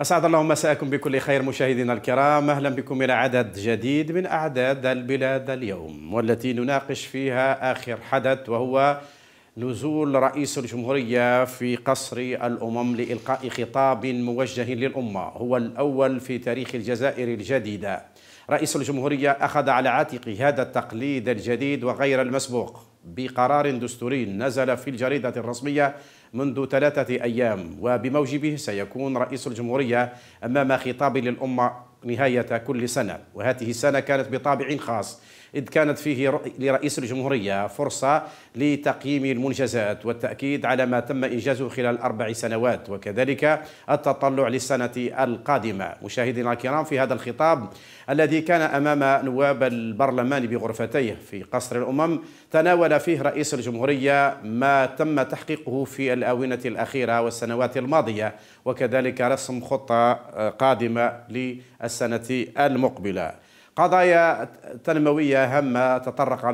أسعد الله مساءكم بكل خير مشاهدينا الكرام أهلا بكم إلى عدد جديد من أعداد البلاد اليوم والتي نناقش فيها آخر حدث وهو نزول رئيس الجمهورية في قصر الأمم لإلقاء خطاب موجه للأمة هو الأول في تاريخ الجزائر الجديدة رئيس الجمهورية أخذ على عاتقه هذا التقليد الجديد وغير المسبوق بقرار دستوري نزل في الجريدة الرسمية منذ ثلاثة أيام وبموجبه سيكون رئيس الجمهورية أمام خطاب للأمة نهاية كل سنة وهذه السنة كانت بطابع خاص إذ كانت فيه لرئيس الجمهورية فرصة لتقييم المنجزات والتأكيد على ما تم إنجازه خلال أربع سنوات وكذلك التطلع للسنة القادمة مشاهدينا الكرام في هذا الخطاب الذي كان أمام نواب البرلمان بغرفتيه في قصر الأمم تناول فيه رئيس الجمهورية ما تم تحقيقه في الآونة الأخيرة والسنوات الماضية وكذلك رسم خطة قادمة للسنة المقبلة قضايا تنموية هامة تطرق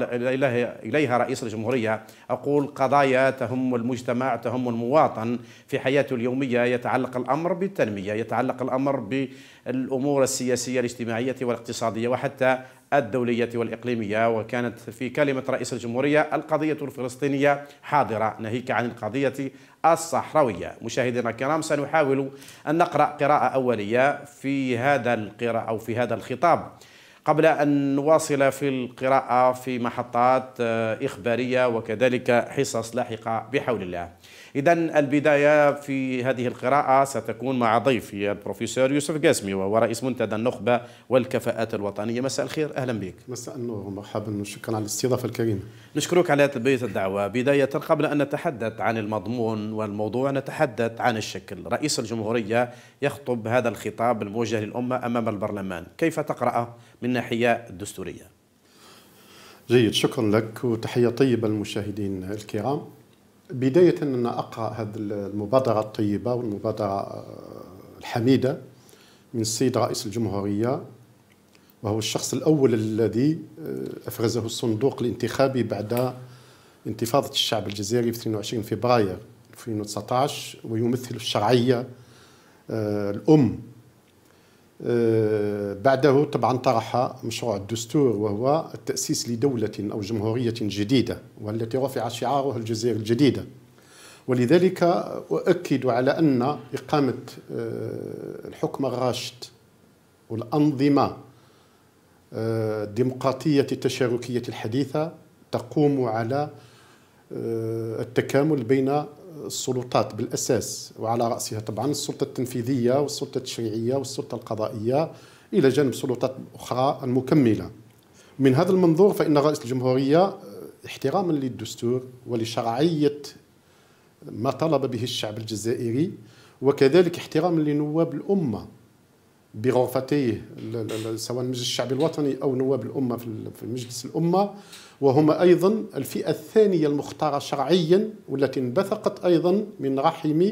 إليها رئيس الجمهورية أقول قضايا تهم المجتمع تهم المواطن في حياته اليومية يتعلق الأمر بالتنمية يتعلق الأمر بالأمور السياسية الاجتماعية والاقتصادية وحتى الدولية والإقليمية وكانت في كلمة رئيس الجمهورية القضية الفلسطينية حاضرة ناهيك عن القضية الصحراوية مشاهدينا الكرام سنحاول أن نقرأ قراءة أولية في هذا القراءة أو في هذا الخطاب قبل أن نواصل في القراءة في محطات آه، إخبارية وكذلك حصص لاحقة بحول الله إذا البداية في هذه القراءة ستكون مع ضيفي البروفيسور يوسف قاسمي وهو رئيس منتدى النخبة والكفاءات الوطنية مساء الخير أهلا بك مساء النور ومرحبا وشكرا على الاستضافة الكريمة نشكرك على تلبية الدعوة بداية قبل أن نتحدث عن المضمون والموضوع نتحدث عن الشكل رئيس الجمهورية يخطب هذا الخطاب الموجه للأمة أمام البرلمان كيف تقرأه من ناحية الدستورية؟ جيد شكرا لك وتحية طيبة للمشاهدين الكرام بداية أن أقرأ هذه المبادرة الطيبة والمبادرة آه، الحميدة من السيد رئيس الجمهورية وهو الشخص الأول الذي آه، أفرزه الصندوق الانتخابي بعد انتفاضة الشعب الجزائري في 22 فبراير 2019 ويمثل الشرعية آه، الأم آه، بعده طبعا طرح مشروع الدستور وهو التأسيس لدولة أو جمهورية جديدة والتي رفع شعاره الجزائر الجديدة ولذلك أؤكد على أن إقامة آه، الحكم الراشد والأنظمة آه، الديمقراطية التشاركية الحديثة تقوم على التكامل بين السلطات بالاساس وعلى راسها طبعا السلطه التنفيذيه والسلطه التشريعيه والسلطه القضائيه الى جانب سلطات اخرى المكمله من هذا المنظور فان رئيس الجمهوريه آه، احتراما للدستور ولشرعيه ما طلب به الشعب الجزائري وكذلك احتراما لنواب الامه بغرفتيه سواء المجلس الشعبي الوطني او نواب الامه في مجلس الامه وهما ايضا الفئه الثانيه المختاره شرعيا والتي انبثقت ايضا من رحم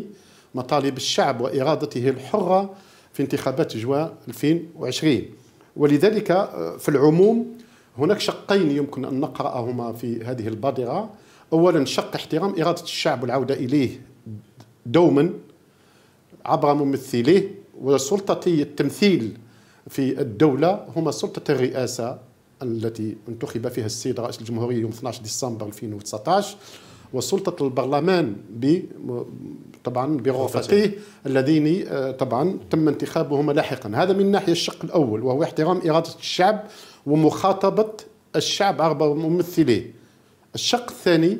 مطالب الشعب وارادته الحره في انتخابات جوان 2020 ولذلك آه، في العموم هناك شقين يمكن ان نقراهما في هذه البادره اولا شق احترام اراده الشعب والعوده اليه دوما عبر ممثليه وسلطة التمثيل في الدولة هما سلطة الرئاسة التي انتخب فيها السيد رئيس الجمهورية يوم 12 ديسمبر 2019 وسلطة البرلمان ب طبعا بغرفته الذين آه، طبعا تم انتخابهما لاحقا هذا من ناحية الشق الأول وهو احترام إرادة الشعب ومخاطبة الشعب عبر ممثليه الشق الثاني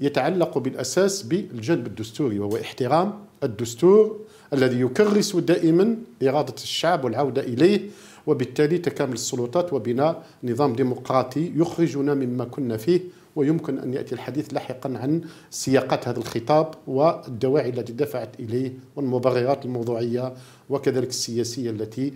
يتعلق بالأساس بالجانب الدستوري وهو احترام الدستور الذي يكرس دائما إرادة الشعب والعودة إليه وبالتالي تكامل السلطات وبناء نظام ديمقراطي يخرجنا مما كنا فيه ويمكن أن يأتي الحديث لاحقا عن سياقات هذا الخطاب والدواعي التي دفعت إليه والمبررات الموضوعية وكذلك السياسية التي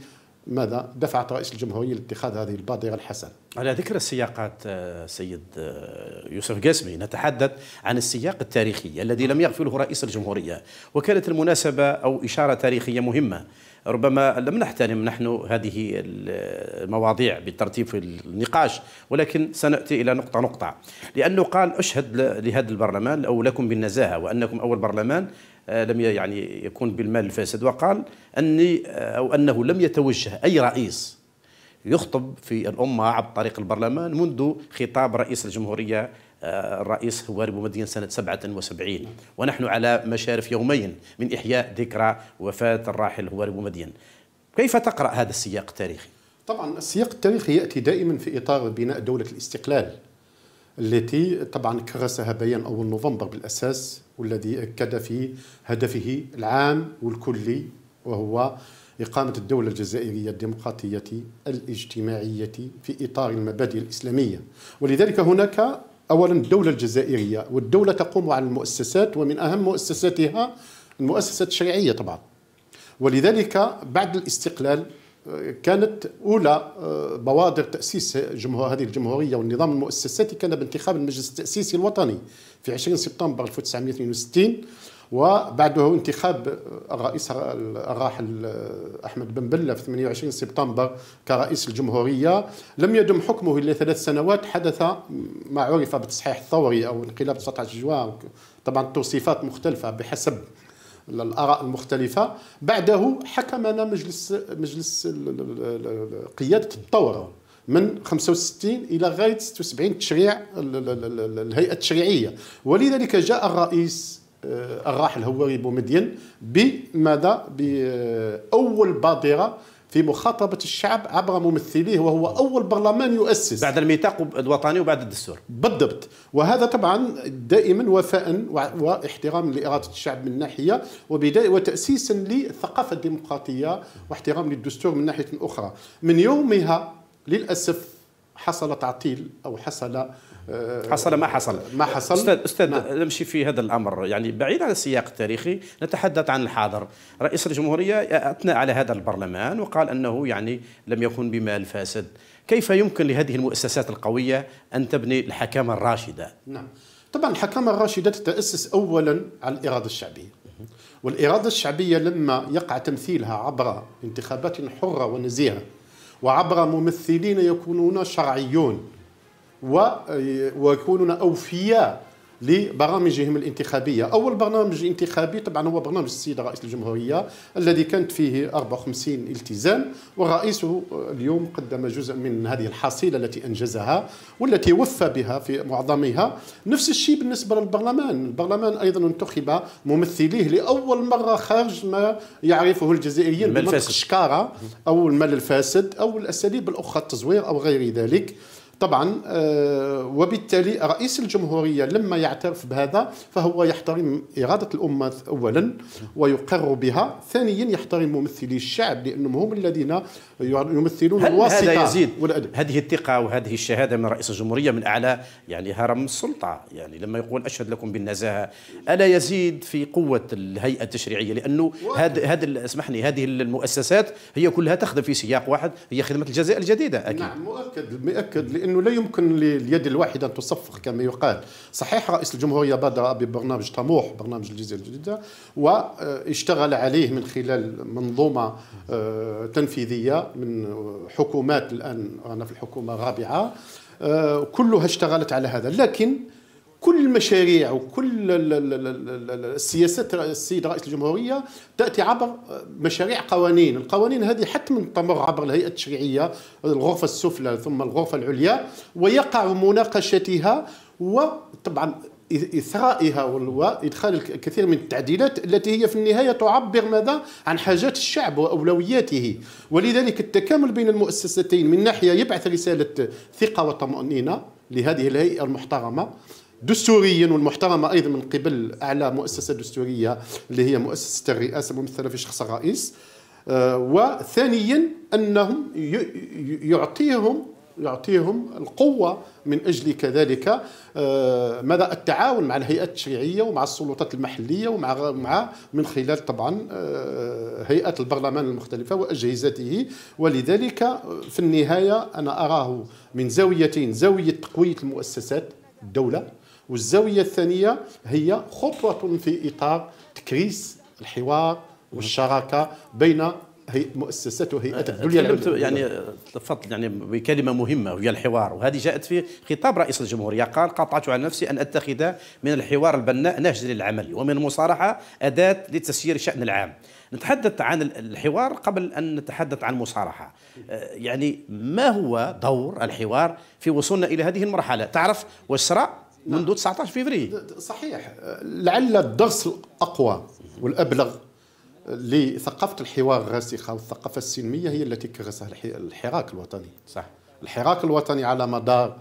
ماذا دفعت رئيس الجمهورية لاتخاذ هذه البادرة الحسنة على ذكر السياقات آه، سيد آه، يوسف قاسمي نتحدث عن السياق التاريخي الذي لم يغفله رئيس الجمهورية وكانت المناسبة أو إشارة تاريخية مهمة ربما لم نحترم نحن هذه المواضيع بالترتيب في النقاش ولكن سناتي الى نقطه نقطه لانه قال اشهد لهذا البرلمان او لكم بالنزاهه وانكم اول برلمان آه، لم يعني يكون بالمال الفاسد وقال اني آه، او انه لم يتوجه اي رئيس يخطب في الأمة عبر طريق البرلمان منذ خطاب رئيس الجمهورية الرئيس هواري بومدين سنة 77 ونحن على مشارف يومين من إحياء ذكرى وفاة الراحل هواري بومدين كيف تقرأ هذا السياق التاريخي؟ طبعا السياق التاريخي يأتي دائما في إطار بناء دولة الاستقلال التي طبعا كرسها بيان أول نوفمبر بالأساس والذي أكد في هدفه العام والكلي وهو إقامة الدولة الجزائرية الديمقراطية الاجتماعية في إطار المبادئ الإسلامية ولذلك هناك اولا الدوله الجزائريه والدوله تقوم على المؤسسات ومن اهم مؤسساتها المؤسسات الشرعيه طبعا ولذلك بعد الاستقلال آه، كانت اولى آه، بوادر تاسيس هذه الجمهوريه والنظام المؤسساتي كان بانتخاب المجلس التاسيسي الوطني في 20 سبتمبر 1962 وبعده انتخاب الرئيس الراحل احمد بن بله في 28 سبتمبر كرئيس الجمهوريه لم يدم حكمه الا ثلاث سنوات حدث ما عرف بالتصحيح الثوري او انقلاب 19 جوان طبعا التوصيفات مختلفه بحسب الاراء المختلفه بعده حكمنا مجلس مجلس قياده الثوره من 65 الى غايه 76 تشريع الهيئه التشريعيه ولذلك جاء الرئيس آه، الراحل هواري بومدين بماذا بأول بادرة في مخاطبة الشعب عبر ممثليه وهو أول برلمان يؤسس بعد الميثاق الوطني وبعد الدستور بالضبط وهذا طبعا دائما وفاء واحتراما لإرادة الشعب من ناحية وبداية وتأسيسا للثقافة الديمقراطية واحترام للدستور من ناحية أخرى من يومها للأسف حصل تعطيل أو حصل آه، حصل ما حصل ما حصل استاذ استاذ نعم. نمشي في هذا الامر يعني بعيد عن السياق التاريخي نتحدث عن الحاضر رئيس الجمهوريه اثنى على هذا البرلمان وقال انه يعني لم يكن بمال فاسد كيف يمكن لهذه المؤسسات القويه ان تبني الحكامه الراشده نعم طبعا الحكامه الراشده تتاسس اولا على الاراده الشعبيه والاراده الشعبيه لما يقع تمثيلها عبر انتخابات حره ونزيهه وعبر ممثلين يكونون شرعيون آه، ويكونون أوفياء لبرامجهم الانتخابيه، اول برنامج انتخابي طبعا هو برنامج السيد رئيس الجمهوريه الذي كانت فيه 54 التزام والرئيس آه، اليوم قدم جزء من هذه الحصيله التي انجزها والتي وفى بها في معظمها، نفس الشيء بالنسبه للبرلمان، البرلمان ايضا انتخب ممثليه لاول مره خارج ما يعرفه الجزائريين بمنطق الشكاره او المال الفاسد او الاساليب الاخرى التزوير او غير ذلك. طبعا آه، وبالتالي رئيس الجمهورية لما يعترف بهذا فهو يحترم إرادة الأمة أولا ويقر بها ثانيا يحترم ممثلي الشعب لأنهم هم الذين يمثلون الواسطة هذا يزيد والأدب. هذه الثقة وهذه الشهادة من رئيس الجمهورية من أعلى يعني هرم السلطة يعني لما يقول أشهد لكم بالنزاهة ألا يزيد في قوة الهيئة التشريعية لأنه هذا هذا اسمحني هذه المؤسسات هي كلها تخدم في سياق واحد هي خدمة الجزائر الجديدة أكيد نعم مؤكد مؤكد لأن انه لا يمكن لليد الواحده ان تصفق كما يقال، صحيح رئيس الجمهوريه بادر ببرنامج طموح برنامج الجزيره الجديده واشتغل عليه من خلال منظومه آه، تنفيذيه من حكومات الان رانا في الحكومه الرابعه آه، كلها اشتغلت على هذا لكن كل المشاريع وكل السياسات السيد رئيس الجمهوريه تاتي عبر مشاريع قوانين، القوانين هذه حتما تمر عبر الهيئه التشريعيه الغرفه السفلى ثم الغرفه العليا ويقع مناقشتها وطبعا اثرائها وادخال الكثير من التعديلات التي هي في النهايه تعبر ماذا عن حاجات الشعب واولوياته ولذلك التكامل بين المؤسستين من ناحيه يبعث رساله ثقه وطمانينه لهذه الهيئه المحترمه دستوريا والمحترمة أيضا من قبل أعلى مؤسسة دستورية اللي هي مؤسسة الرئاسة ممثلة في شخص الرئيس آه، وثانيا أنهم يعطيهم يعطيهم القوة من أجل كذلك آه، ماذا التعاون مع الهيئات التشريعية ومع السلطات المحلية ومع مع من خلال طبعا آه، هيئات البرلمان المختلفة وأجهزته ولذلك في النهاية أنا أراه من زاويتين زاوية تقوية المؤسسات الدولة والزاوية الثانية هي خطوة في إطار تكريس الحوار والشراكة بين هي مؤسسات وهيئات الدنيا يعني تفضل يعني بكلمه مهمه وهي الحوار وهذه جاءت في خطاب رئيس الجمهوريه قال قطعت على نفسي ان اتخذ من الحوار البناء نهجا للعمل ومن المصارحه اداه لتسيير الشان العام نتحدث عن الحوار قبل ان نتحدث عن المصارحه آه، يعني ما هو دور الحوار في وصولنا الى هذه المرحله تعرف وسراء منذ 19 فبراير صحيح لعل الدرس الاقوى والابلغ لثقافه الحوار الراسخه والثقافه السلميه هي التي كرسها الحراك الوطني صح الحراك الوطني على مدار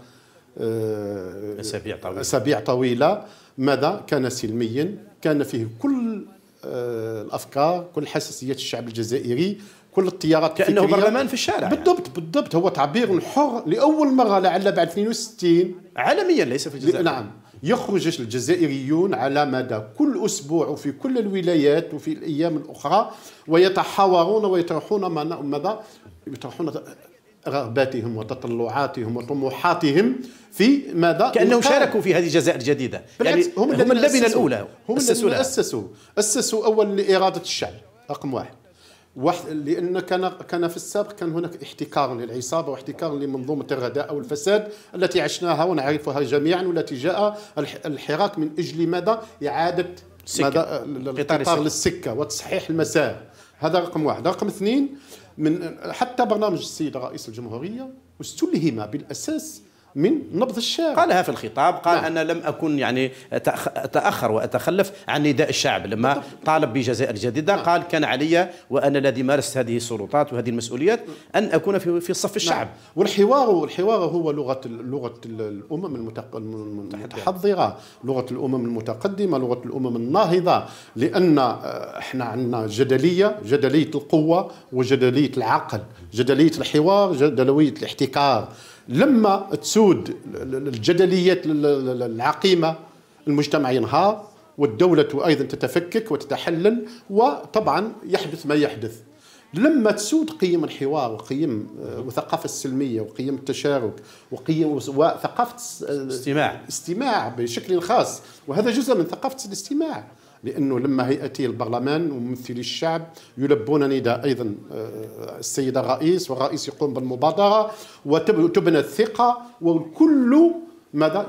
آه، اسابيع طويله اسابيع طويله ماذا كان سلميا كان فيه كل آه، الافكار كل حساسيات الشعب الجزائري كل التيارات كانه برلمان في الشارع يعني. بالضبط يعني. بالضبط هو تعبير حر لاول مره لعل بعد 62 عالميا ليس في الجزائر نعم يخرج الجزائريون على مدى كل اسبوع وفي كل الولايات وفي الايام الاخرى ويتحاورون ويطرحون ماذا يطرحون رغباتهم وتطلعاتهم وطموحاتهم في ماذا كانهم شاركوا في هذه الجزائر الجديده يعني هم, هم اللبنه الاولى هم اللي أسسوا, اسسوا اسسوا اول لاراده الشعب رقم واحد واحد لان كان كان في السابق كان هناك احتكار للعصابه واحتكار لمنظومه الرداء او الفساد التي عشناها ونعرفها جميعا والتي جاء الحراك من اجل ماذا؟ اعاده ماذا القطار للسكه وتصحيح المسار هذا رقم واحد، رقم اثنين من حتى برنامج السيد رئيس الجمهوريه استلهم بالاساس من نبض الشعب قالها في الخطاب قال نعم. أنا لم أكن يعني أتأخر وأتخلف عن نداء الشعب لما طالب بجزائر جديدة نعم. قال كان علي وأنا الذي مارست هذه السلطات وهذه المسؤوليات أن أكون في, في صف نعم. الشعب نعم. والحوار الحوار هو لغة لغة الأمم المتحضرة لغة الأمم المتقدمة لغة الأمم الناهضة لأن آه، احنا عندنا جدلية جدلية القوة وجدلية العقل جدلية الحوار جدلية الاحتكار لما تسود الجدليات العقيمه المجتمع ينهار والدولة أيضا تتفكك وتتحلل وطبعا يحدث ما يحدث لما تسود قيم الحوار وقيم آه، وثقافة السلمية وقيم التشارك وقيم وثقافة آه، الاستماع استماع بشكل خاص وهذا جزء من ثقافة الاستماع لأنه لما هيئتي البرلمان وممثلي الشعب يلبون نداء أيضا آه، السيدة الرئيس والرئيس يقوم بالمبادرة وتبنى الثقة والكل ماذا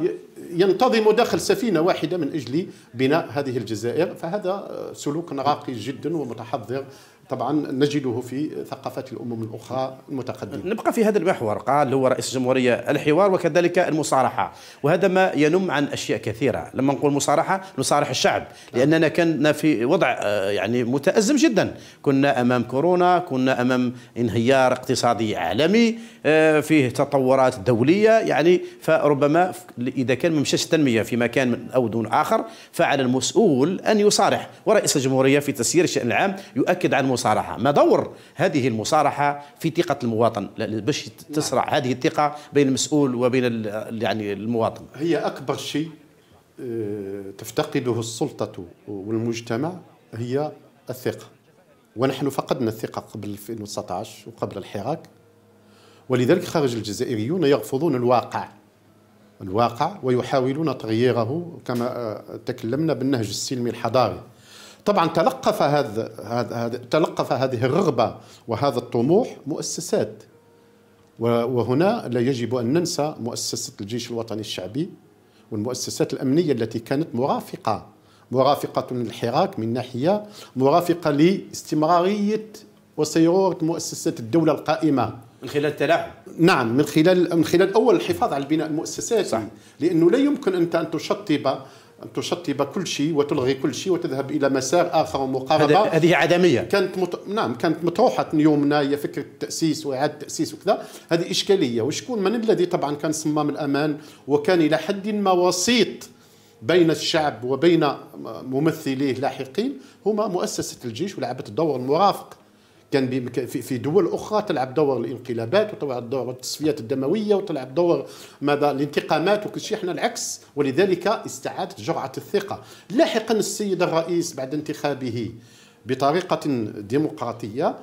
ينتظم داخل سفينة واحدة من أجل بناء هذه الجزائر فهذا آه، سلوك راقي جدا ومتحضر طبعا نجده في ثقافات الأمم الأخرى المتقدمة نبقى في هذا المحور قال هو رئيس الجمهورية الحوار وكذلك المصارحة وهذا ما ينم عن أشياء كثيرة لما نقول مصارحة نصارح الشعب لأننا كنا في وضع آه، يعني متأزم جدا كنا أمام كورونا كنا أمام انهيار اقتصادي عالمي آه، فيه تطورات دولية يعني فربما إذا كان ما مشاش التنمية في مكان أو دون آخر فعلى المسؤول أن يصارح ورئيس الجمهورية في تسيير الشأن العام يؤكد على المصارحه ما دور هذه المصارحه في ثقه المواطن باش تسرع نعم. هذه الثقه بين المسؤول وبين يعني المواطن هي اكبر شيء آه، تفتقده السلطه والمجتمع هي الثقه ونحن فقدنا الثقه قبل 2019 وقبل الحراك ولذلك خرج الجزائريون يرفضون الواقع الواقع ويحاولون تغييره كما آه، تكلمنا بالنهج السلمي الحضاري طبعا تلقف هذا تلقف هذه الرغبه وهذا الطموح مؤسسات وهنا لا يجب ان ننسى مؤسسه الجيش الوطني الشعبي والمؤسسات الامنيه التي كانت مرافقه مرافقه للحراك من ناحيه مرافقه لاستمراريه وسيروره مؤسسات الدوله القائمه من خلال التلاعب نعم من خلال من خلال اول الحفاظ على البناء المؤسساتي صح. لانه لا يمكن انت ان تشطب أن تشطب كل شيء وتلغي كل شيء وتذهب إلى مسار آخر ومقاربه هذه عدمية كانت مط... نعم كانت مطروحة يومنا هي فكرة التاسيس وإعادة التاسيس وكذا هذه إشكالية وشكون من الذي طبعا كان صمام الأمان وكان إلى حد ما وسيط بين الشعب وبين ممثليه لاحقين هما مؤسسة الجيش ولعبت الدور المرافق كان في دول اخرى تلعب دور الانقلابات وتلعب دور التصفيات الدمويه وتلعب دور ماذا الانتقامات وكل شيء احنا العكس ولذلك استعادت جرعه الثقه لاحقا السيد الرئيس بعد انتخابه بطريقه ديمقراطيه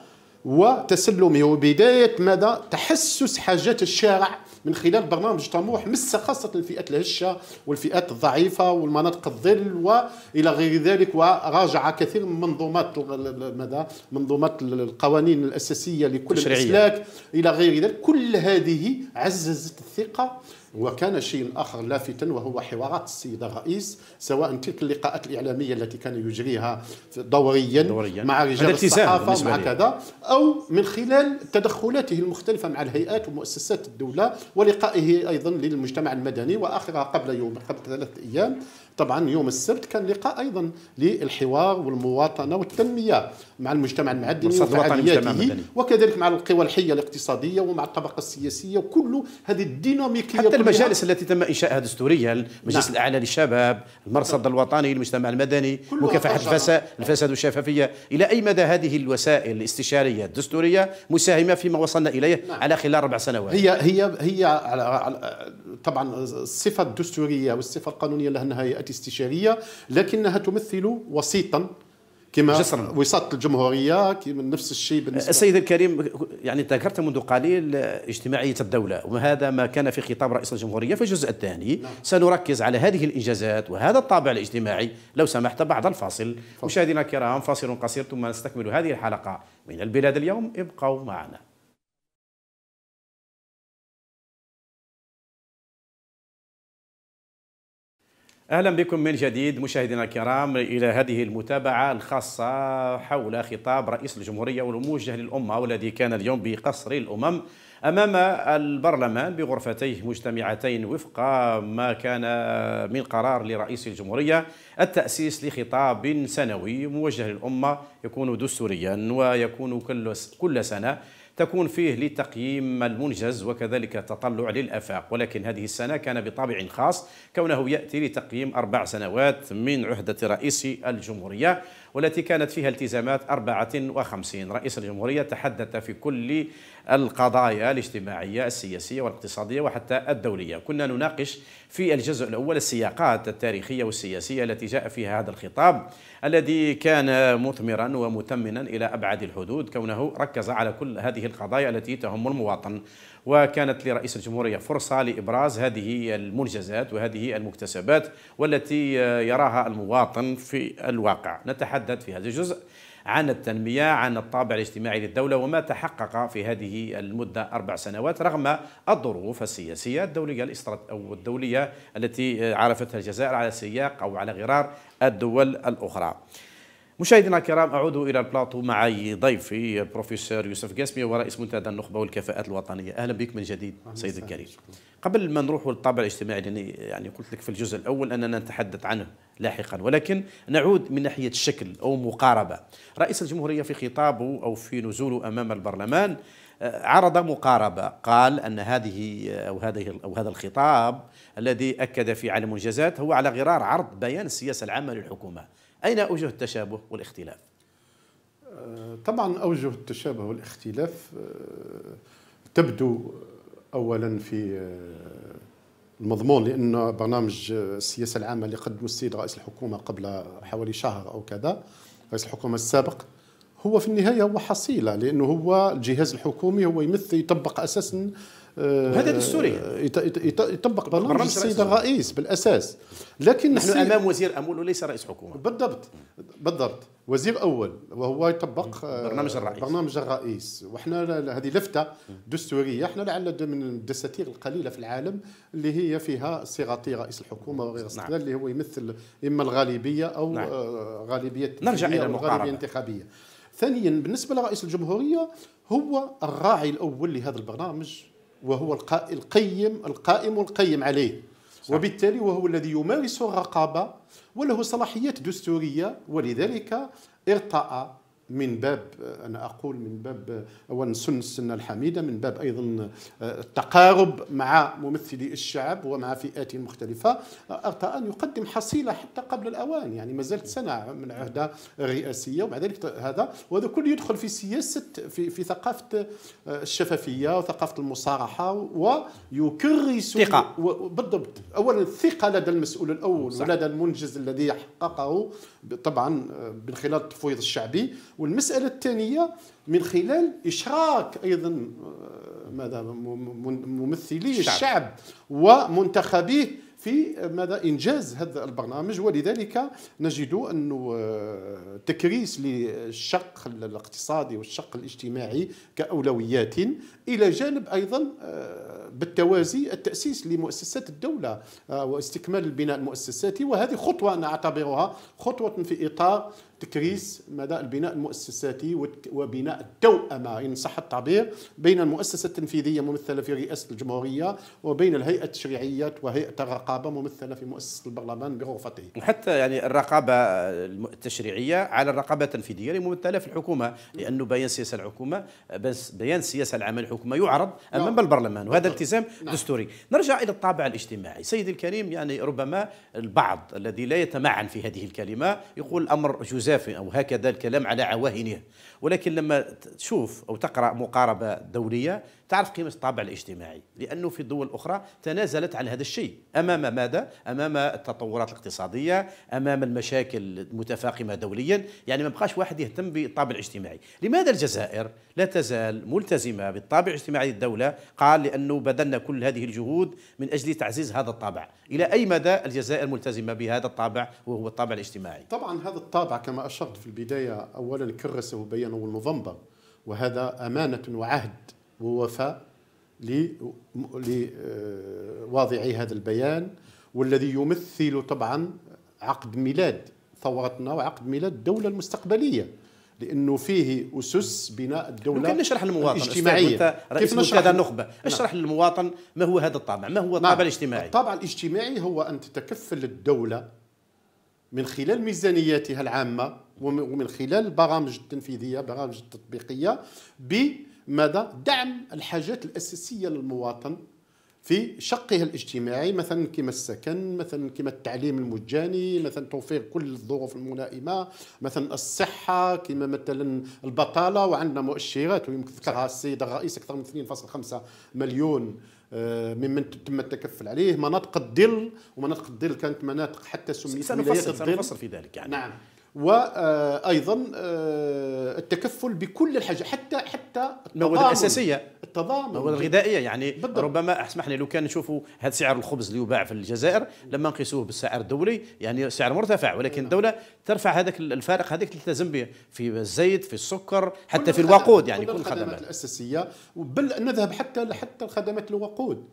وتسلمه وبدايه ماذا تحسس حاجات الشارع من خلال برنامج طموح مس خاصه الفئات الهشه والفئات الضعيفه والمناطق الظل والى غير ذلك وراجع كثير من منظومات ماذا منظومات القوانين الاساسيه لكل الاسلاك الى غير ذلك كل هذه عززت الثقه وكان شيء آخر لافتا وهو حوارات السيد الرئيس سواء تلك اللقاءات الإعلامية التي كان يجريها دوريا, دورياً. مع رجال الصحافة مع كذا أو من خلال تدخلاته المختلفة مع الهيئات ومؤسسات الدولة ولقائه أيضا للمجتمع المدني وآخرها قبل يوم قبل ثلاثة أيام طبعا يوم السبت كان لقاء ايضا للحوار والمواطنه والتنميه مع المجتمع المعدني وفعالياته وكذلك مع القوى الحيه الاقتصاديه ومع الطبقه السياسيه وكل هذه الديناميكيه حتى المجالس التي تم انشائها دستوريا المجلس نعم. الاعلى للشباب المرصد نعم. الوطني للمجتمع المدني مكافحه الفساد الفساد والشفافيه الى اي مدى هذه الوسائل الاستشاريه الدستوريه مساهمه فيما وصلنا اليه نعم. على خلال اربع سنوات هي هي هي على طبعا الصفه الدستوريه والصفه القانونيه لها نهايه استشاريه لكنها تمثل وسيطا كما جسرا وساطه الجمهوريه نفس الشيء بالنسبه السيد الكريم يعني ذكرت منذ قليل اجتماعيه الدوله وهذا ما كان في خطاب رئيس الجمهوريه في الجزء الثاني نعم. سنركز على هذه الانجازات وهذا الطابع الاجتماعي لو سمحت بعد الفاصل مشاهدينا الكرام فاصل قصير ثم نستكمل هذه الحلقه من البلاد اليوم ابقوا معنا اهلا بكم من جديد مشاهدينا الكرام الى هذه المتابعه الخاصه حول خطاب رئيس الجمهوريه والموجه للامه والذي كان اليوم بقصر الامم امام البرلمان بغرفتيه مجتمعتين وفق ما كان من قرار لرئيس الجمهوريه التاسيس لخطاب سنوي موجه للامه يكون دستوريا ويكون كل سنه تكون فيه لتقييم المنجز وكذلك تطلع للآفاق ولكن هذه السنة كان بطابع خاص كونه يأتي لتقييم أربع سنوات من عهدة رئيس الجمهورية والتي كانت فيها التزامات 54 رئيس الجمهورية تحدث في كل القضايا الاجتماعية السياسية والاقتصادية وحتى الدولية كنا نناقش في الجزء الأول السياقات التاريخية والسياسية التي جاء فيها هذا الخطاب الذي كان مثمرا ومتمنا إلى أبعد الحدود كونه ركز على كل هذه القضايا التي تهم المواطن وكانت لرئيس الجمهورية فرصة لإبراز هذه المنجزات وهذه المكتسبات والتي يراها المواطن في الواقع نتحدث في هذا الجزء عن التنمية عن الطابع الاجتماعي للدولة وما تحقق في هذه المدة أربع سنوات رغم الظروف السياسية الدولية أو الدولية التي عرفتها الجزائر على سياق أو على غرار الدول الأخرى مشاهدينا الكرام أعود إلى البلاطو معي ضيفي البروفيسور يوسف قاسمي ورئيس منتدى النخبة والكفاءات الوطنية أهلا بك من جديد سيد الكريم قبل ما نروح للطابع الاجتماعي لأني يعني قلت لك في الجزء الأول أننا نتحدث عنه لاحقا ولكن نعود من ناحية الشكل أو مقاربة رئيس الجمهورية في خطابه أو في نزوله أمام البرلمان آه، عرض مقاربة قال أن هذه آه، أو هذه أو هذا الخطاب الذي أكد في على المنجزات هو على غرار عرض بيان السياسة العامة للحكومة أين أوجه التشابه والاختلاف؟ أه، طبعا أوجه التشابه والاختلاف أه، تبدو أولا في أه، المضمون لأن برنامج السياسة العامة اللي قدمه السيد رئيس الحكومة قبل حوالي شهر أو كذا رئيس الحكومة السابق هو في النهايه هو حصيله لانه هو الجهاز الحكومي هو يمثل يطبق اساسا هذا دستوري آه، يطبق برنامج السيد الرئيس بالاساس لكن نحن امام وزير امول وليس رئيس حكومه بالضبط بالضبط وزير اول وهو يطبق آه، برنامج الرئيس برنامج الرئيس وحنا هذه لفته دستوريه احنا لعل من الدساتير القليله في العالم اللي هي فيها صيغتي رئيس الحكومه نعم. وغير نعم. اللي هو يمثل اما الغالبيه او نعم. آه، غالبيه نرجع الى الغالبيه الانتخابيه ثانيا بالنسبه لرئيس الجمهوريه هو الراعي الاول لهذا البرنامج وهو القيم القائم والقيم عليه وبالتالي وهو الذي يمارس الرقابة وله صلاحيات دستورية ولذلك ارتأى من باب انا اقول من باب اولا سن السنه الحميده من باب ايضا آه، التقارب مع ممثلي الشعب ومع فئات مختلفه ارتى ان يقدم حصيله حتى قبل الاوان يعني ما زالت سنه من عهده رئاسيه ومع ذلك هذا وهذا كله يدخل في سياسه في في ثقافه آه، الشفافيه وثقافه المصارحه ويكرس ثقه بالضبط اولا الثقه لدى المسؤول الاول ولدى المنجز الذي حققه طبعا آه، من خلال التفويض الشعبي والمساله الثانيه من خلال اشراك ايضا آه، ماذا ممثلي الشعب ومنتخبيه في آه، ماذا انجاز هذا البرنامج ولذلك نجد انه آه، تكريس للشق الاقتصادي والشق الاجتماعي كاولويات الى جانب ايضا بالتوازي التاسيس لمؤسسات الدوله واستكمال البناء المؤسساتي وهذه خطوه انا اعتبرها خطوه في اطار تكريس مدى البناء المؤسساتي وبناء التوأمة إن صح التعبير بين المؤسسة التنفيذية ممثلة في رئاسة الجمهورية وبين الهيئة التشريعية وهيئة الرقابة ممثلة في مؤسسة البرلمان بغرفته حتى يعني الرقابة التشريعية على الرقابة التنفيذية ممثلة في الحكومة لأنه بيان سياسة الحكومة بيان السياسة العمل الحكومة يعرض أمام نعم. البرلمان وهذا نعم. التزام نعم. دستوري نرجع إلى الطابع الاجتماعي سيدي الكريم يعني ربما البعض الذي لا يتمعن في هذه الكلمة يقول الأمر جزء او هكذا الكلام على عواهنها ولكن لما تشوف أو تقرأ مقاربة دولية تعرف قيمة الطابع الاجتماعي لأنه في دول أخرى تنازلت عن هذا الشيء أمام ماذا؟ أمام التطورات الاقتصادية أمام المشاكل المتفاقمة دوليا يعني ما بقاش واحد يهتم بالطابع الاجتماعي لماذا الجزائر لا تزال ملتزمة بالطابع الاجتماعي للدولة قال لأنه بذلنا كل هذه الجهود من أجل تعزيز هذا الطابع إلى أي مدى الجزائر ملتزمة بهذا الطابع وهو الطابع الاجتماعي؟ طبعا هذا الطابع كما أشرت في البداية أولا كرسه بيان اول نوفمبر وهذا أمانة وعهد ووفاء لواضعي آه، هذا البيان والذي يمثل طبعا عقد ميلاد ثورتنا وعقد ميلاد الدولة المستقبلية لانه فيه اسس بناء الدوله كيف نشرح للمواطن الاجتماعيه رئيس كيف نشرح النخبه نعم. اشرح للمواطن ما هو هذا الطابع ما هو نعم. الطابع الاجتماعي الطابع الاجتماعي هو ان تتكفل الدوله من خلال ميزانياتها العامه ومن خلال البرامج التنفيذيه برامج التطبيقيه بمدى دعم الحاجات الاساسيه للمواطن في شقه الاجتماعي مثلا كما السكن مثلا كما التعليم المجاني مثلا توفير كل الظروف الملائمه مثلا الصحه كما مثلا البطاله وعندنا مؤشرات ويمكن ذكرها السيد الرئيس اكثر من 2.5 مليون آه، ممن تم التكفل عليه مناطق الظل ومناطق الظل كانت مناطق حتى سميت سنفصل, سنفصل في ذلك يعني نعم وايضا آه، التكفل بكل الحاجه حتى حتى المواد الاساسيه التضامن المواد الغذائيه يعني بالضبط. ربما اسمح لي لو كان نشوفوا هذا سعر الخبز اللي يباع في الجزائر لما نقيسوه بالسعر الدولي يعني سعر مرتفع ولكن نعم. الدوله ترفع هذاك الفارق هذاك تلتزم به في الزيت في السكر حتى في الوقود يعني كل الخدمات الاساسيه بل نذهب حتى حتى الخدمات الوقود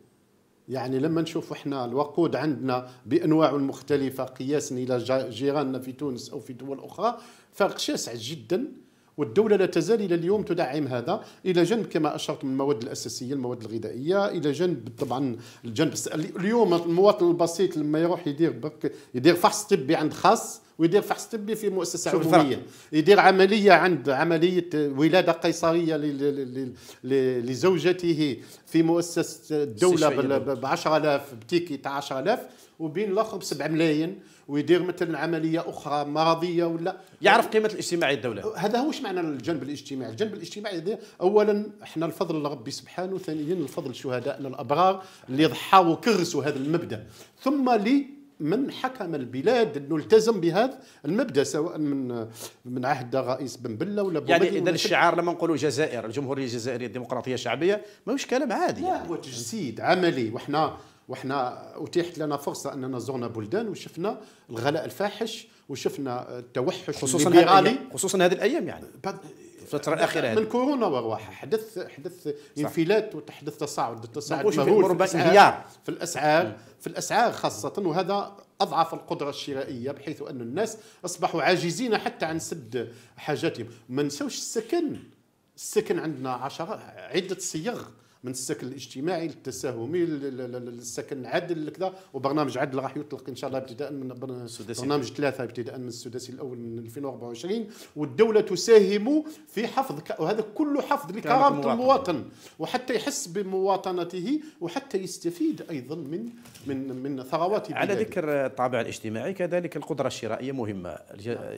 يعني لما نشوف احنا الوقود عندنا بانواعه المختلفه قياسا الى جيراننا في تونس او في دول اخرى فرق شاسع جدا والدولة لا تزال إلى اليوم تدعم هذا إلى جنب كما أشرت من المواد الأساسية المواد الغذائية إلى جنب طبعا الجنب اليوم المواطن البسيط لما يروح يدير برك يدير فحص طبي عند خاص ويدير فحص طبي في مؤسسه عموميه يدير عمليه عند عمليه ولاده قيصريه لزوجته في مؤسسه الدوله ب 10000 بتيكي تاع 10000 وبين الاخر ب 7 ملايين ويدير مثلا عمليه اخرى مرضيه ولا يعرف قيمه الاجتماعي الدوله هذا هو معنى الجانب الاجتماعي الجانب الاجتماعي دي اولا احنا الفضل لربي سبحانه ثانيا الفضل شهدائنا الابرار اللي ضحاوا وكرسوا هذا المبدا ثم لي من حكم البلاد انه التزم بهذا المبدا سواء من من عهد رئيس بن بله ولا يعني اذا الشعار لما نقولوا جزائر الجمهوريه الجزائريه الديمقراطيه الشعبيه ماهوش كلام عادي لا يعني. هو تجسيد عملي وحنا وحنا اتيحت لنا فرصه اننا زرنا بلدان وشفنا الغلاء الفاحش وشفنا التوحش خصوصا الليبرالي خصوصا هذه الايام يعني الفتره الاخيره من كورونا وارواحها حدث حدث انفلات وتحدث تصاعد تصاعد مهول في الاسعار في الاسعار في الاسعار خاصه وهذا اضعف القدره الشرائيه بحيث ان الناس اصبحوا عاجزين حتى عن سد حاجاتهم ما نساوش السكن السكن عندنا عشرة عده صيغ من السكن الاجتماعي للتساهمي للسكن عدل كذا وبرنامج عدل راح يطلق ان شاء الله ابتداء من برنامج ثلاثه ابتداء من السداسي الاول من 2024 والدوله تساهم في حفظ وهذا كله حفظ لكرامه المواطن وحتى يحس بمواطنته وحتى يستفيد ايضا من من من ثروات على ذكر الطابع الاجتماعي كذلك القدره الشرائيه مهمه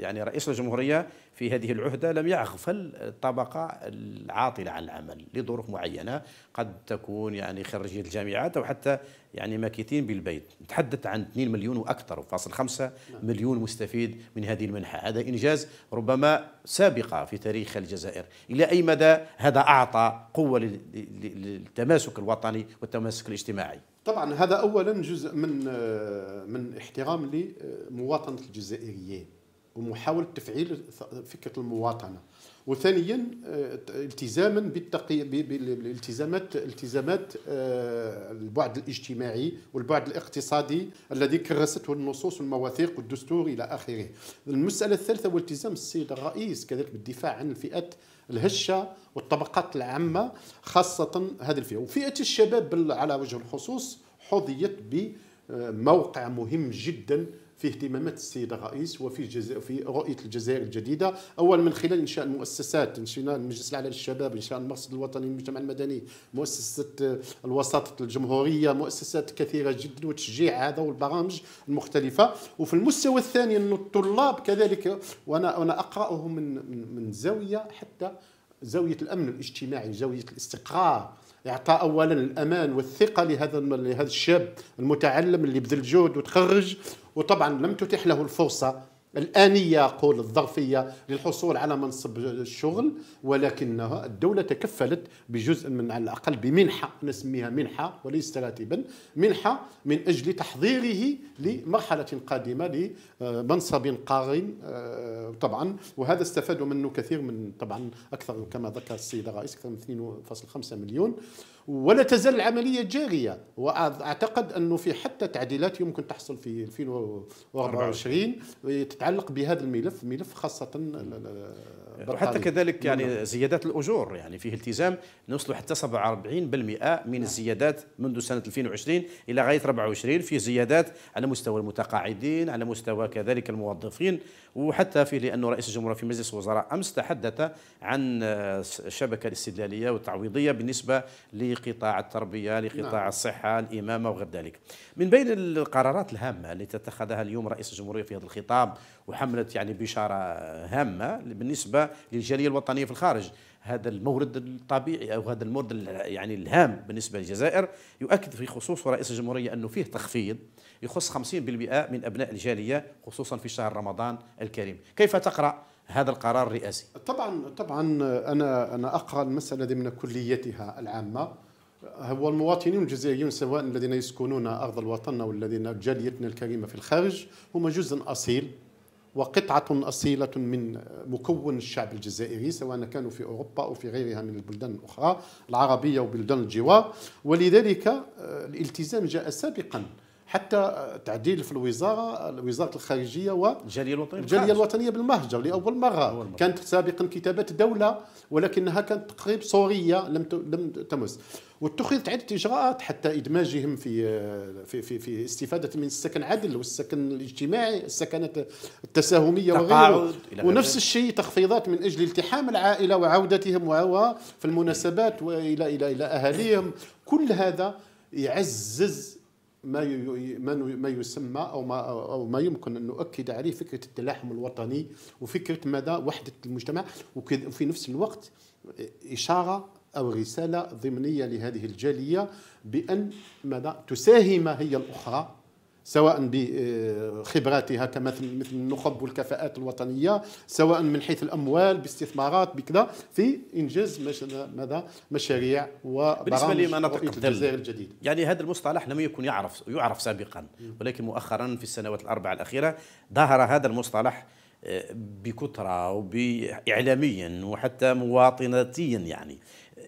يعني رئيس الجمهوريه في هذه العهده لم يغفل الطبقه العاطله عن العمل لظروف معينه قد تكون يعني خريجي الجامعات أو حتى يعني ماكيتين بالبيت نتحدث عن 2 مليون وأكثر فاصل 5 مليون مستفيد من هذه المنحة هذا إنجاز ربما سابقة في تاريخ الجزائر إلى أي مدى هذا أعطى قوة للتماسك الوطني والتماسك الاجتماعي طبعا هذا أولا جزء من من احترام لمواطنة الجزائريين ومحاولة تفعيل فكرة المواطنة وثانيا آه، التزاما بالتقي... بالالتزامات التزامات آه، البعد الاجتماعي والبعد الاقتصادي الذي كرسته النصوص والمواثيق والدستور الى اخره. المساله الثالثه هو التزام السيد الرئيس كذلك بالدفاع عن الفئات الهشه والطبقات العامه خاصه هذه الفئه وفئه الشباب على وجه الخصوص حظيت بموقع مهم جدا في اهتمامات السيد الرئيس وفي في رؤيه الجزائر الجديده اولا من خلال انشاء المؤسسات انشاء المجلس الاعلى للشباب انشاء المقصد الوطني للمجتمع المدني مؤسسه آه، الوساطه الجمهوريه مؤسسات كثيره جدا وتشجيع هذا والبرامج المختلفه وفي المستوى الثاني ان الطلاب كذلك وانا انا اقراه من من, من زاويه حتى زاويه الامن الاجتماعي زاويه الاستقرار اعطاء اولا الامان والثقه لهذا لهذا الشاب المتعلم اللي بذل جهد وتخرج وطبعا لم تتح له الفرصة الآنية قول الظرفية للحصول على منصب الشغل ولكنها الدولة تكفلت بجزء من على الأقل بمنحة نسميها منحة وليس راتبا منحة من أجل تحضيره لمرحلة قادمة لمنصب قارن آه، طبعا وهذا استفادوا منه كثير من طبعا أكثر كما ذكر السيد الرئيس أكثر من 2.5 مليون ولا تزال العمليه جاريه واعتقد انه في حتى تعديلات يمكن تحصل في 2024 تتعلق بهذا الملف ملف خاصة وحتى كذلك يعني نعم. زيادات الاجور يعني فيه التزام نوصل حتى 47% من نعم. الزيادات منذ سنه 2020 الى غايه 24 في زيادات على مستوى المتقاعدين على مستوى كذلك الموظفين وحتى فيه لانه رئيس الجمهوريه في مجلس الوزراء امس تحدث عن الشبكه الاستدلاليه والتعويضيه بالنسبه لقطاع التربيه لقطاع نعم. الصحه الامامه وغير ذلك من بين القرارات الهامه التي اتخذها اليوم رئيس الجمهوريه في هذا الخطاب وحملت يعني بشاره هامه بالنسبه للجاليه الوطنيه في الخارج هذا المورد الطبيعي او هذا المورد يعني الهام بالنسبه للجزائر يؤكد في خصوص رئيس الجمهوريه انه فيه تخفيض يخص 50% من ابناء الجاليه خصوصا في شهر رمضان الكريم كيف تقرا هذا القرار الرئاسي طبعا طبعا انا انا اقرا المساله من كليتها العامه هو المواطنين الجزائريون سواء الذين يسكنون ارض الوطن او الذين جاليتنا الكريمه في الخارج هم جزء اصيل وقطعة أصيلة من مكون الشعب الجزائري سواء كانوا في أوروبا أو في غيرها من البلدان الأخرى العربية وبلدان الجوار ولذلك آه، الالتزام جاء سابقا حتى تعديل في الوزاره وزاره الخارجيه والجاليه الوطنيه الجاليه الوطنيه بالمهجر لاول مره كانت سابقا كتابات دوله ولكنها كانت تقريب صوريه لم لم تمس واتخذت عده اجراءات حتى ادماجهم في في في, في استفاده من السكن عدل والسكن الاجتماعي السكنات التساهميه وغيره ونفس الشيء تخفيضات من اجل التحام العائله وعودتهم في المناسبات والى الى الى اهاليهم كل هذا يعزز ما ما يسمى او ما او ما يمكن ان نؤكد عليه فكره التلاحم الوطني وفكره مدى وحده المجتمع وفي نفس الوقت اشاره او رساله ضمنيه لهذه الجاليه بان ماذا تساهم هي الاخرى سواء بخبراتها كمثل مثل النخب والكفاءات الوطنيه سواء من حيث الاموال باستثمارات بكذا في انجاز ماذا مشاريع بالنسبه لمناطق الجزائر الجديده يعني هذا المصطلح لم يكن يعرف يعرف سابقا ولكن مؤخرا في السنوات الاربعه الاخيره ظهر هذا المصطلح آه، بكثره وإعلاميا وحتى مواطناتيا يعني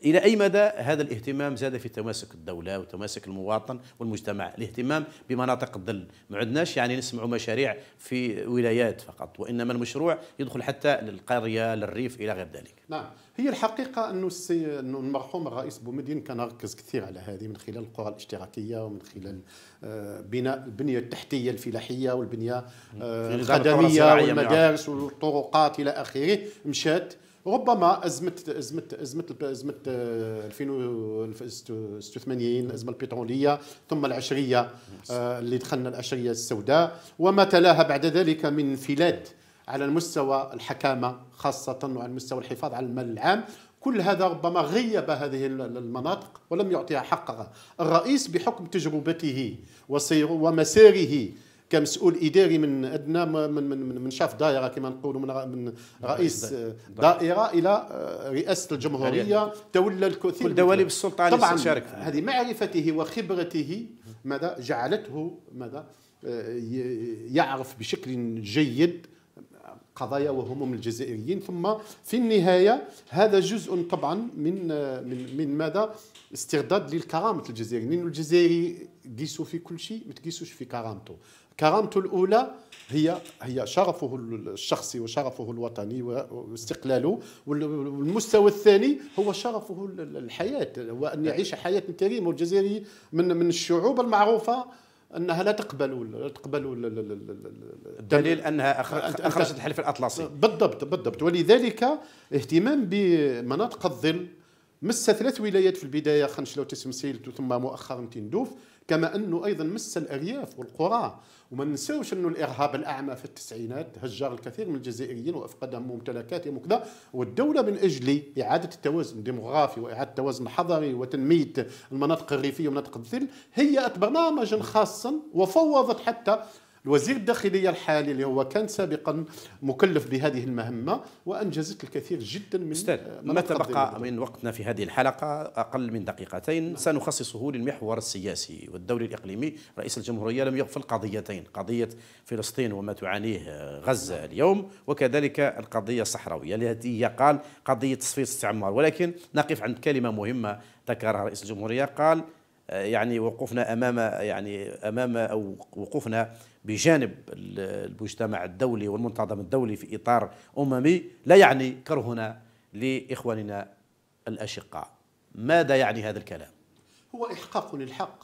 إلى أي مدى هذا الاهتمام زاد في تماسك الدولة وتماسك المواطن والمجتمع الاهتمام بمناطق الظل ما عندناش يعني نسمعوا مشاريع في ولايات فقط وإنما المشروع يدخل حتى للقرية للريف إلى غير ذلك نعم هي الحقيقة أنه السي... المرحوم الرئيس بومدين كان ركز كثير على هذه من خلال القرى الاشتراكية ومن خلال آه، بناء البنية التحتية الفلاحية والبنية آه، الخدمية والمدارس والطرقات إلى آخره مشات ربما ازمه ازمه ازمه ازمه 2086 آه، الازمه البتروليه ثم العشريه آه، اللي دخلنا العشريه السوداء وما تلاها بعد ذلك من انفلات على المستوى الحكامه خاصه وعلى مستوى الحفاظ على المال العام كل هذا ربما غيب هذه المناطق ولم يعطيها حقها الرئيس بحكم تجربته ومساره كمسؤول اداري من ادنى من من من شاف دائره كما نقولوا من من رئيس دائره الى رئاسه الجمهوريه تولى من دوالب السلطه طبعا هذه معرفته وخبرته ماذا جعلته ماذا آه، يعرف بشكل جيد قضايا وهموم الجزائريين ثم في النهايه هذا جزء طبعا من من من ماذا استرداد للكرامه الجزائريين الجزائري قيسوا في كل شيء ما تقيسوش في كرامته كرامته الأولى هي هي شرفه الشخصي وشرفه الوطني واستقلاله والمستوى الثاني هو شرفه الحياة هو ان يعيش حياة كريمة والجزائري من من الشعوب المعروفة انها لا تقبل لا تقبل الدليل انها اخرجت الحلف الاطلسي بالضبط بالضبط ولذلك اهتمام بمناطق الظل مس ثلاث ولايات في البدايه خنشله وتسمسيل ثم مؤخرا تندوف كما انه ايضا مس الارياف والقرى وما ننساوش انه الارهاب الاعمى في التسعينات هجر الكثير من الجزائريين وافقدهم ممتلكاتهم وكذا والدوله من اجل اعاده التوازن الديموغرافي واعاده التوازن الحضري وتنميه المناطق الريفيه ومناطق الذل هيأت برنامجا خاصا وفوضت حتى الوزير الداخلية الحالي اللي هو كان سابقا مكلف بهذه المهمة وأنجزت الكثير جدا من أستاذ ما تبقى من وقتنا في هذه الحلقة أقل من دقيقتين نعم. سنخصصه للمحور السياسي والدولي الإقليمي رئيس الجمهورية لم يغفل قضيتين قضية فلسطين وما تعانيه غزة اليوم وكذلك القضية الصحراوية التي هي قال قضية تصفية استعمار ولكن نقف عند كلمة مهمة ذكرها رئيس الجمهورية قال يعني وقوفنا امام يعني امام او وقوفنا بجانب المجتمع الدولي والمنتظم الدولي في اطار اممي لا يعني كرهنا لاخواننا الاشقاء. ماذا يعني هذا الكلام؟ هو احقاق للحق.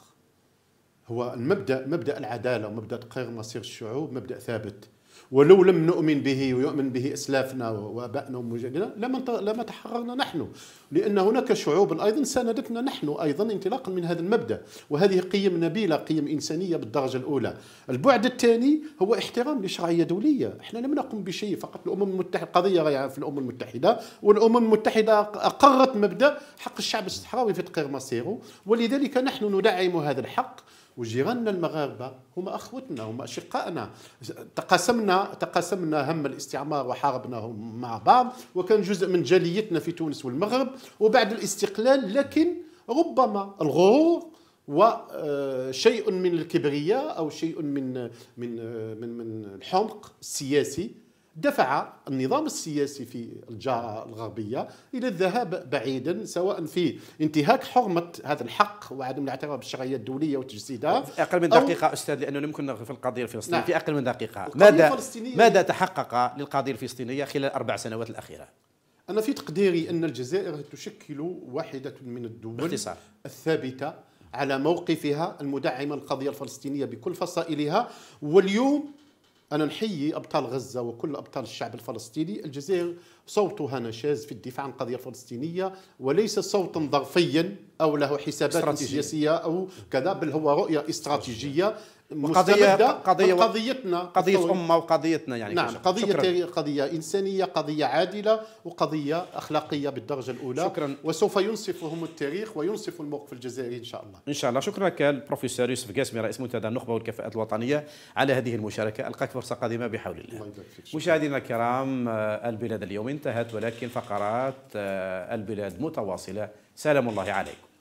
هو المبدا مبدا العداله ومبدا تقرير مصير الشعوب مبدا ثابت. ولو لم نؤمن به ويؤمن به اسلافنا وابائنا ومجدنا لما لما تحررنا نحن لان هناك شعوب ايضا ساندتنا نحن ايضا انطلاقا من هذا المبدا وهذه قيم نبيله قيم انسانيه بالدرجه الاولى البعد الثاني هو احترام لشرعيه دوليه احنا لم نقم بشيء فقط الامم المتحده قضيه في الامم المتحده والامم المتحده اقرت مبدا حق الشعب الصحراوي في تقرير مصيره ولذلك نحن ندعم هذا الحق وجيراننا المغاربه هما اخوتنا هما اشقائنا تقاسمنا تقاسمنا هم الاستعمار وحاربناهم مع بعض وكان جزء من جاليتنا في تونس والمغرب وبعد الاستقلال لكن ربما الغرور وشيء آه، من الكبرياء او شيء من آه، من آه، من من الحمق السياسي دفع النظام السياسي في الجارة الغربية إلى الذهاب بعيدا سواء في انتهاك حرمة هذا الحق وعدم الاعتراف بالشرعية الدولية وتجسيدها في أقل من دقيقة أستاذ لأنه يمكن في القضية الفلسطينية نعم. في أقل من دقيقة ماذا, ماذا تحقق للقضية الفلسطينية خلال أربع سنوات الأخيرة؟ أنا في تقديري أن الجزائر تشكل واحدة من الدول باختصار. الثابتة على موقفها المدعمة القضية الفلسطينية بكل فصائلها واليوم أنا نحيي أبطال غزة وكل أبطال الشعب الفلسطيني الجزائر صوتها نشاز في الدفاع عن القضية الفلسطينية وليس صوتا ظرفيا أو له حسابات سياسية أو كذا بل هو رؤية استراتيجية قضية قضية قضيتنا قضية أمة وقضيتنا يعني نعم قضية شكرا. قضية إنسانية قضية عادلة وقضية أخلاقية بالدرجة الأولى شكرا وسوف ينصفهم التاريخ وينصف الموقف الجزائري إن شاء الله إن شاء الله شكرا لك البروفيسور يوسف قاسمي رئيس منتدى النخبة والكفاءات الوطنية على هذه المشاركة ألقاك فرصة قادمة بحول الله مشاهدينا الكرام البلاد اليوم انتهت ولكن فقرات آه، البلاد متواصلة سلام الله عليكم